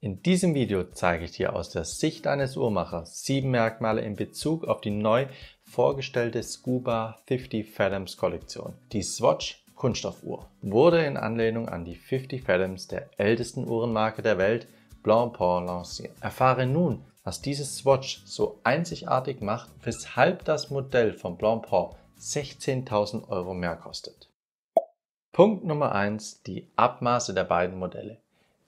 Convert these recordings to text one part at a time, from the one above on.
In diesem Video zeige ich dir aus der Sicht eines Uhrmachers sieben Merkmale in Bezug auf die neu vorgestellte Scuba 50 Fathoms Kollektion. Die Swatch Kunststoffuhr wurde in Anlehnung an die 50 Fathoms der ältesten Uhrenmarke der Welt Blanc Paul lanciert. Erfahre nun, was dieses Swatch so einzigartig macht, weshalb das Modell von Blanc Paul 16.000 Euro mehr kostet. Punkt Nummer 1, die Abmaße der beiden Modelle.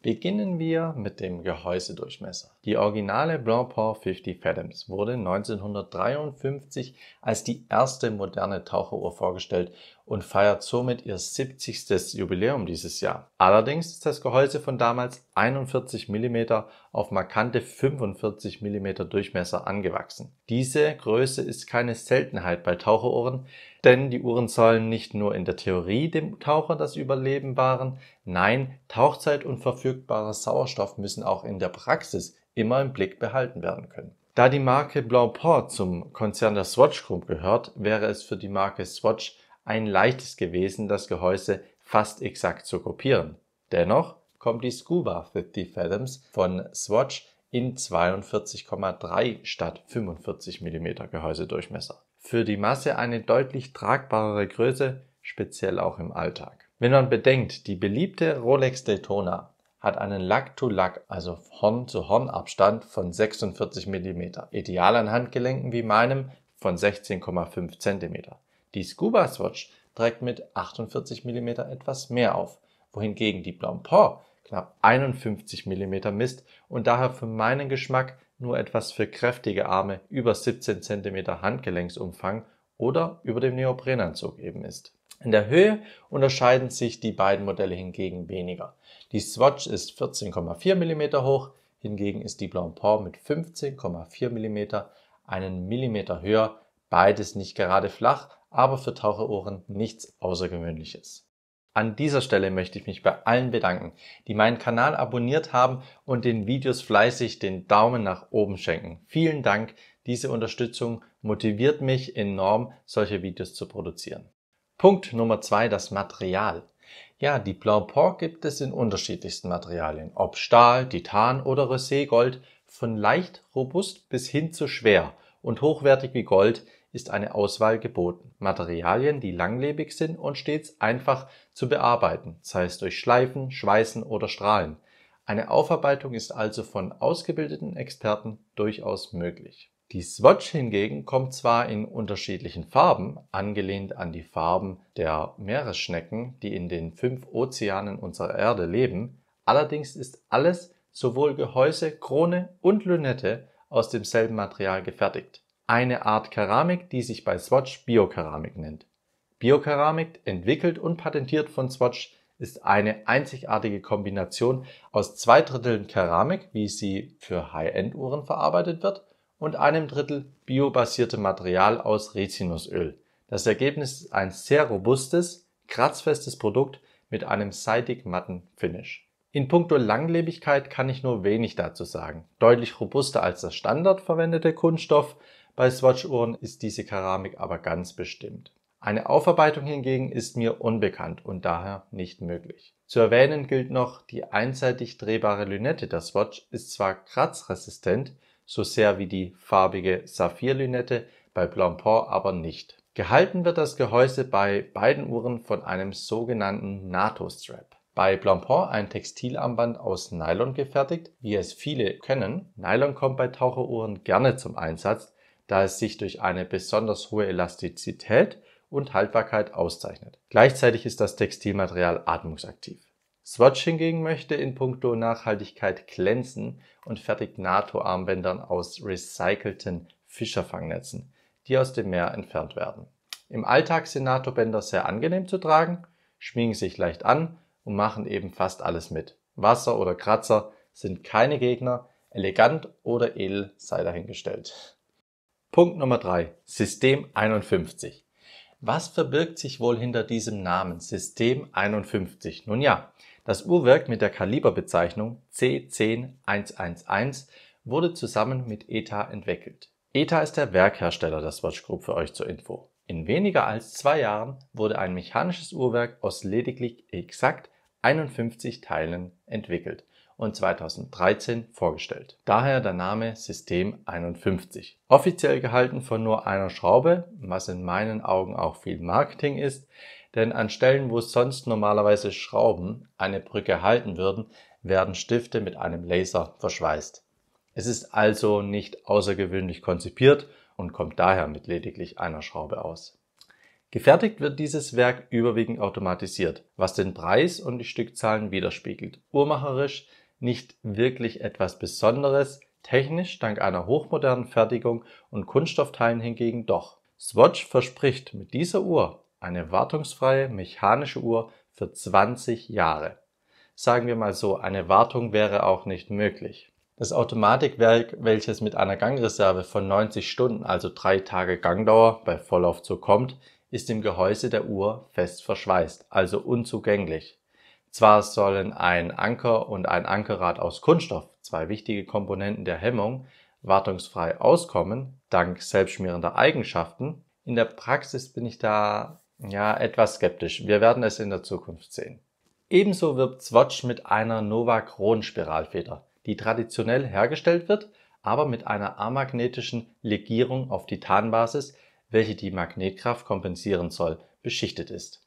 Beginnen wir mit dem Gehäusedurchmesser. Die originale Blancpain 50 Fathoms wurde 1953 als die erste moderne Taucheruhr vorgestellt und feiert somit ihr 70. Jubiläum dieses Jahr. Allerdings ist das Gehäuse von damals 41 mm auf markante 45 mm Durchmesser angewachsen. Diese Größe ist keine Seltenheit bei Taucheruhren, denn die Uhren sollen nicht nur in der Theorie dem Taucher das Überleben wahren, nein, Tauchzeit und verfügbarer Sauerstoff müssen auch in der Praxis immer im Blick behalten werden können. Da die Marke Blancpain zum Konzern der Swatch Group gehört, wäre es für die Marke Swatch ein leichtes gewesen, das Gehäuse fast exakt zu kopieren. Dennoch kommt die Scuba 50 Fathoms von Swatch in 42,3 statt 45 mm Gehäusedurchmesser. Für die Masse eine deutlich tragbarere Größe, speziell auch im Alltag. Wenn man bedenkt, die beliebte Rolex Daytona hat einen Lack-to-Lack, also Horn-zu-Horn-Abstand von 46 mm, ideal an Handgelenken wie meinem von 16,5 cm. Die Scuba Swatch trägt mit 48 mm etwas mehr auf, wohingegen die Blancpain knapp 51 mm misst und daher für meinen Geschmack nur etwas für kräftige Arme über 17 cm Handgelenksumfang oder über dem Neoprenanzug eben ist. In der Höhe unterscheiden sich die beiden Modelle hingegen weniger. Die Swatch ist 14,4 mm hoch, hingegen ist die Blancpain mit 15,4 mm einen Millimeter höher, beides nicht gerade flach, aber für Taucherohren nichts Außergewöhnliches. An dieser Stelle möchte ich mich bei allen bedanken, die meinen Kanal abonniert haben und den Videos fleißig den Daumen nach oben schenken. Vielen Dank, diese Unterstützung motiviert mich enorm, solche Videos zu produzieren. Punkt Nummer zwei, das Material. Ja, die Blauport gibt es in unterschiedlichsten Materialien, ob Stahl, Titan oder Roségold, von leicht robust bis hin zu schwer und hochwertig wie Gold ist eine Auswahl geboten. Materialien, die langlebig sind und stets einfach zu bearbeiten, sei es durch Schleifen, Schweißen oder Strahlen. Eine Aufarbeitung ist also von ausgebildeten Experten durchaus möglich. Die Swatch hingegen kommt zwar in unterschiedlichen Farben, angelehnt an die Farben der Meeresschnecken, die in den fünf Ozeanen unserer Erde leben, allerdings ist alles, sowohl Gehäuse, Krone und Lünette, aus demselben Material gefertigt eine Art Keramik, die sich bei Swatch Biokeramik nennt. Biokeramik, entwickelt und patentiert von Swatch, ist eine einzigartige Kombination aus zwei Dritteln Keramik, wie sie für High-End-Uhren verarbeitet wird, und einem Drittel biobasiertem Material aus Rizinusöl. Das Ergebnis ist ein sehr robustes, kratzfestes Produkt mit einem seidig matten Finish. In puncto Langlebigkeit kann ich nur wenig dazu sagen. Deutlich robuster als der standardverwendete Kunststoff, bei Swatch-Uhren ist diese Keramik aber ganz bestimmt. Eine Aufarbeitung hingegen ist mir unbekannt und daher nicht möglich. Zu erwähnen gilt noch, die einseitig drehbare Lünette der Swatch ist zwar kratzresistent, so sehr wie die farbige Saphir-Lünette, bei Blancpain aber nicht. Gehalten wird das Gehäuse bei beiden Uhren von einem sogenannten NATO-Strap. Bei Blancpain ein Textilarmband aus Nylon gefertigt, wie es viele können. Nylon kommt bei Taucheruhren gerne zum Einsatz, da es sich durch eine besonders hohe Elastizität und Haltbarkeit auszeichnet. Gleichzeitig ist das Textilmaterial atmungsaktiv. Swatch hingegen möchte in puncto Nachhaltigkeit glänzen und fertigt NATO-Armbändern aus recycelten Fischerfangnetzen, die aus dem Meer entfernt werden. Im Alltag sind NATO-Bänder sehr angenehm zu tragen, schmiegen sich leicht an und machen eben fast alles mit. Wasser oder Kratzer sind keine Gegner, elegant oder edel sei dahingestellt. Punkt Nummer 3. System 51. Was verbirgt sich wohl hinter diesem Namen System 51? Nun ja, das Uhrwerk mit der Kaliberbezeichnung C10111 wurde zusammen mit ETA entwickelt. ETA ist der Werkhersteller der Swatch Group für euch zur Info. In weniger als zwei Jahren wurde ein mechanisches Uhrwerk aus lediglich exakt 51 Teilen entwickelt und 2013 vorgestellt. Daher der Name System 51. Offiziell gehalten von nur einer Schraube, was in meinen Augen auch viel Marketing ist, denn an Stellen, wo sonst normalerweise Schrauben eine Brücke halten würden, werden Stifte mit einem Laser verschweißt. Es ist also nicht außergewöhnlich konzipiert und kommt daher mit lediglich einer Schraube aus. Gefertigt wird dieses Werk überwiegend automatisiert, was den Preis und die Stückzahlen widerspiegelt. Uhrmacherisch nicht wirklich etwas Besonderes, technisch dank einer hochmodernen Fertigung und Kunststoffteilen hingegen doch. Swatch verspricht mit dieser Uhr eine wartungsfreie mechanische Uhr für 20 Jahre. Sagen wir mal so, eine Wartung wäre auch nicht möglich. Das Automatikwerk, welches mit einer Gangreserve von 90 Stunden, also drei Tage Gangdauer bei Vollaufzug kommt, ist im Gehäuse der Uhr fest verschweißt, also unzugänglich. Zwar sollen ein Anker und ein Ankerrad aus Kunststoff, zwei wichtige Komponenten der Hemmung, wartungsfrei auskommen, dank selbstschmierender Eigenschaften. In der Praxis bin ich da ja etwas skeptisch. Wir werden es in der Zukunft sehen. Ebenso wirbt Swatch mit einer Nova Kron Spiralfeder, die traditionell hergestellt wird, aber mit einer amagnetischen Legierung auf Titanbasis, welche die Magnetkraft kompensieren soll, beschichtet ist.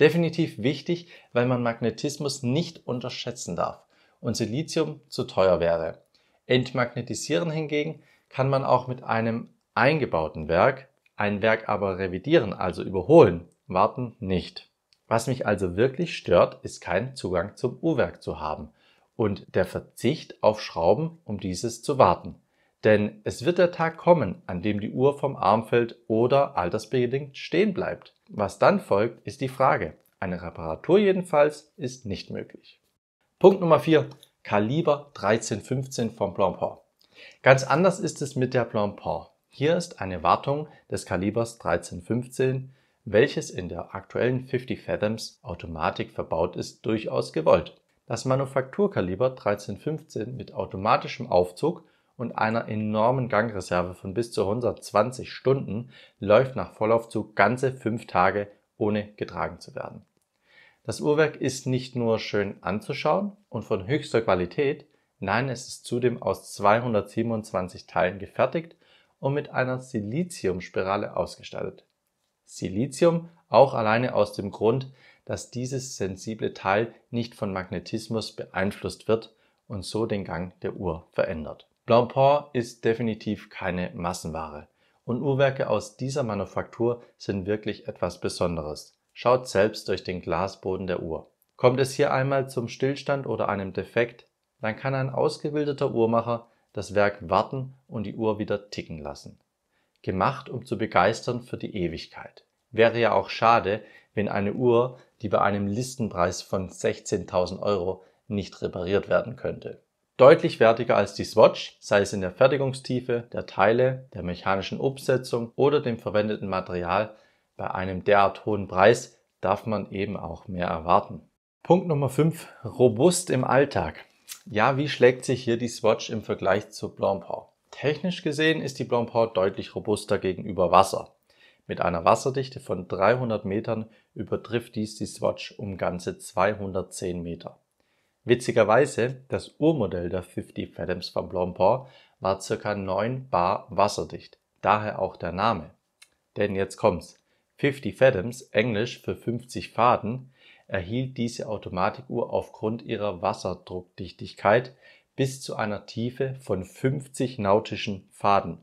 Definitiv wichtig, weil man Magnetismus nicht unterschätzen darf und Silizium zu teuer wäre. Entmagnetisieren hingegen kann man auch mit einem eingebauten Werk, ein Werk aber revidieren, also überholen, warten nicht. Was mich also wirklich stört, ist kein Zugang zum U-Werk zu haben und der Verzicht auf Schrauben, um dieses zu warten. Denn es wird der Tag kommen, an dem die Uhr vom Arm fällt oder altersbedingt stehen bleibt. Was dann folgt, ist die Frage. Eine Reparatur jedenfalls ist nicht möglich. Punkt Nummer 4. Kaliber 1315 von Blancpain. Ganz anders ist es mit der Blancpain. Hier ist eine Wartung des Kalibers 1315, welches in der aktuellen 50 Fathoms Automatik verbaut ist, durchaus gewollt. Das Manufakturkaliber 1315 mit automatischem Aufzug und einer enormen Gangreserve von bis zu 120 Stunden läuft nach Vollaufzug ganze fünf Tage ohne getragen zu werden. Das Uhrwerk ist nicht nur schön anzuschauen und von höchster Qualität, nein, es ist zudem aus 227 Teilen gefertigt und mit einer Siliziumspirale ausgestattet. Silizium auch alleine aus dem Grund, dass dieses sensible Teil nicht von Magnetismus beeinflusst wird und so den Gang der Uhr verändert. Blancpain ist definitiv keine Massenware und Uhrwerke aus dieser Manufaktur sind wirklich etwas Besonderes. Schaut selbst durch den Glasboden der Uhr. Kommt es hier einmal zum Stillstand oder einem Defekt, dann kann ein ausgebildeter Uhrmacher das Werk warten und die Uhr wieder ticken lassen. Gemacht, um zu begeistern für die Ewigkeit. Wäre ja auch schade, wenn eine Uhr, die bei einem Listenpreis von 16.000 Euro nicht repariert werden könnte. Deutlich wertiger als die Swatch, sei es in der Fertigungstiefe, der Teile, der mechanischen Umsetzung oder dem verwendeten Material, bei einem derart hohen Preis darf man eben auch mehr erwarten. Punkt Nummer 5. Robust im Alltag. Ja, wie schlägt sich hier die Swatch im Vergleich zur Blancpain? Technisch gesehen ist die Blancpain deutlich robuster gegenüber Wasser. Mit einer Wasserdichte von 300 Metern übertrifft dies die Swatch um ganze 210 Meter. Witzigerweise, das Urmodell der 50 Fathoms von Blanc war ca. 9 bar wasserdicht, daher auch der Name. Denn jetzt kommt's: 50 fathoms Englisch für 50 Faden) erhielt diese Automatikuhr aufgrund ihrer Wasserdruckdichtigkeit bis zu einer Tiefe von 50 nautischen Faden.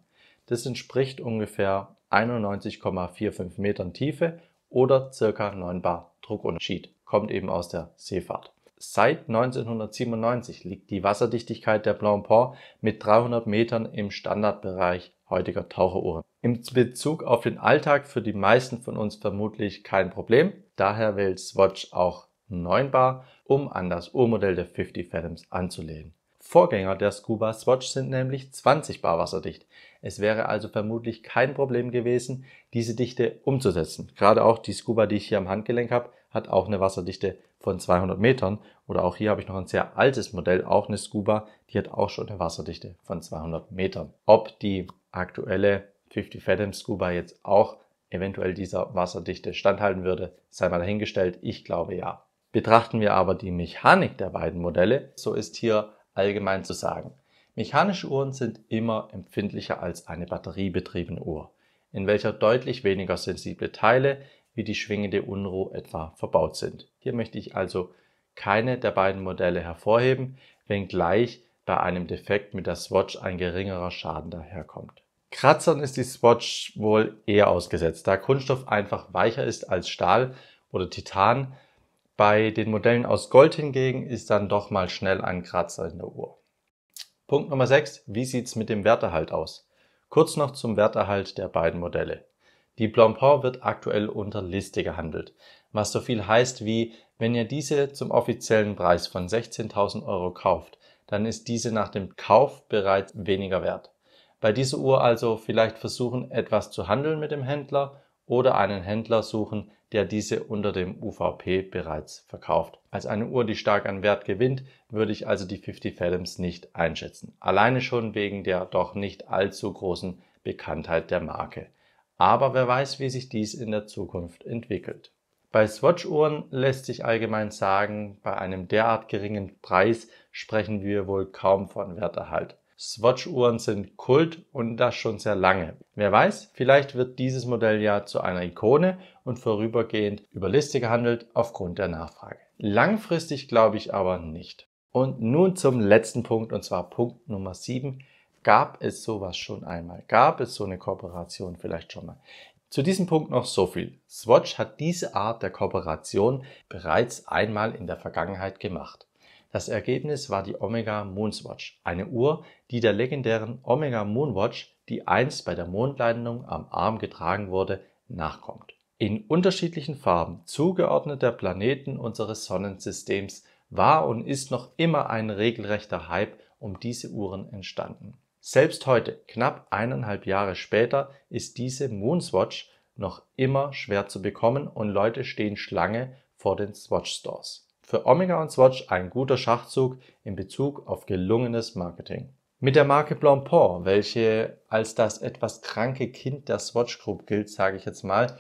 Das entspricht ungefähr 91,45 Metern Tiefe oder ca. 9 bar Druckunterschied, kommt eben aus der Seefahrt Seit 1997 liegt die Wasserdichtigkeit der Blanc Pont mit 300 Metern im Standardbereich heutiger Taucheruhren. Im Bezug auf den Alltag für die meisten von uns vermutlich kein Problem, daher wählt Swatch auch 9 Bar, um an das Uhrmodell der 50 Fathoms anzulehnen. Vorgänger der Scuba Swatch sind nämlich 20 Bar wasserdicht. Es wäre also vermutlich kein Problem gewesen, diese Dichte umzusetzen. Gerade auch die Scuba, die ich hier am Handgelenk habe, hat auch eine Wasserdichte von 200 Metern. Oder auch hier habe ich noch ein sehr altes Modell, auch eine Scuba, die hat auch schon eine Wasserdichte von 200 Metern. Ob die aktuelle 50 Fathom Scuba jetzt auch eventuell dieser Wasserdichte standhalten würde, sei mal dahingestellt. Ich glaube ja. Betrachten wir aber die Mechanik der beiden Modelle, so ist hier allgemein zu sagen, mechanische Uhren sind immer empfindlicher als eine batteriebetriebene Uhr, in welcher deutlich weniger sensible Teile wie die schwingende Unruhe etwa verbaut sind. Hier möchte ich also keine der beiden Modelle hervorheben, wenngleich bei einem Defekt mit der Swatch ein geringerer Schaden daherkommt. Kratzern ist die Swatch wohl eher ausgesetzt, da Kunststoff einfach weicher ist als Stahl oder Titan. Bei den Modellen aus Gold hingegen ist dann doch mal schnell ein Kratzer in der Uhr. Punkt Nummer 6. Wie sieht's mit dem Werterhalt aus? Kurz noch zum Werterhalt der beiden Modelle. Die Blancpain wird aktuell unter Liste gehandelt, was so viel heißt wie, wenn ihr diese zum offiziellen Preis von 16.000 Euro kauft, dann ist diese nach dem Kauf bereits weniger wert. Bei dieser Uhr also vielleicht versuchen, etwas zu handeln mit dem Händler oder einen Händler suchen, der diese unter dem UVP bereits verkauft. Als eine Uhr, die stark an Wert gewinnt, würde ich also die 50 Fathoms nicht einschätzen. Alleine schon wegen der doch nicht allzu großen Bekanntheit der Marke. Aber wer weiß, wie sich dies in der Zukunft entwickelt. Bei Swatch-Uhren lässt sich allgemein sagen, bei einem derart geringen Preis sprechen wir wohl kaum von Werterhalt. Swatch-Uhren sind Kult und das schon sehr lange. Wer weiß, vielleicht wird dieses Modell ja zu einer Ikone und vorübergehend über Liste gehandelt aufgrund der Nachfrage. Langfristig glaube ich aber nicht. Und nun zum letzten Punkt und zwar Punkt Nummer 7, Gab es sowas schon einmal? Gab es so eine Kooperation vielleicht schon mal? Zu diesem Punkt noch so viel. Swatch hat diese Art der Kooperation bereits einmal in der Vergangenheit gemacht. Das Ergebnis war die Omega Moonswatch, eine Uhr, die der legendären Omega Moonwatch, die einst bei der Mondlandung am Arm getragen wurde, nachkommt. In unterschiedlichen Farben zugeordneter Planeten unseres Sonnensystems war und ist noch immer ein regelrechter Hype um diese Uhren entstanden. Selbst heute, knapp eineinhalb Jahre später, ist diese Moonswatch noch immer schwer zu bekommen und Leute stehen Schlange vor den Swatch Stores. Für Omega und Swatch ein guter Schachzug in Bezug auf gelungenes Marketing. Mit der Marke Blancpain, welche als das etwas kranke Kind der Swatch Group gilt, sage ich jetzt mal,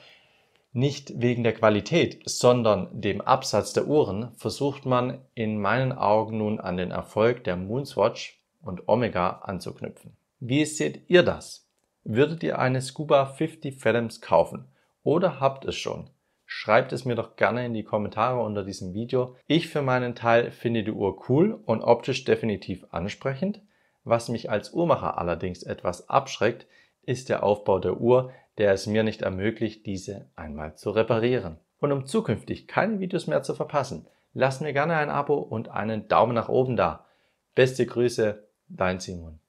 nicht wegen der Qualität, sondern dem Absatz der Uhren versucht man in meinen Augen nun an den Erfolg der Moonswatch und Omega anzuknüpfen. Wie seht ihr das? Würdet ihr eine Scuba 50 Fathoms kaufen oder habt es schon? Schreibt es mir doch gerne in die Kommentare unter diesem Video. Ich für meinen Teil finde die Uhr cool und optisch definitiv ansprechend. Was mich als Uhrmacher allerdings etwas abschreckt, ist der Aufbau der Uhr, der es mir nicht ermöglicht, diese einmal zu reparieren. Und um zukünftig keine Videos mehr zu verpassen, lasst mir gerne ein Abo und einen Daumen nach oben da. Beste Grüße, Dein Simon.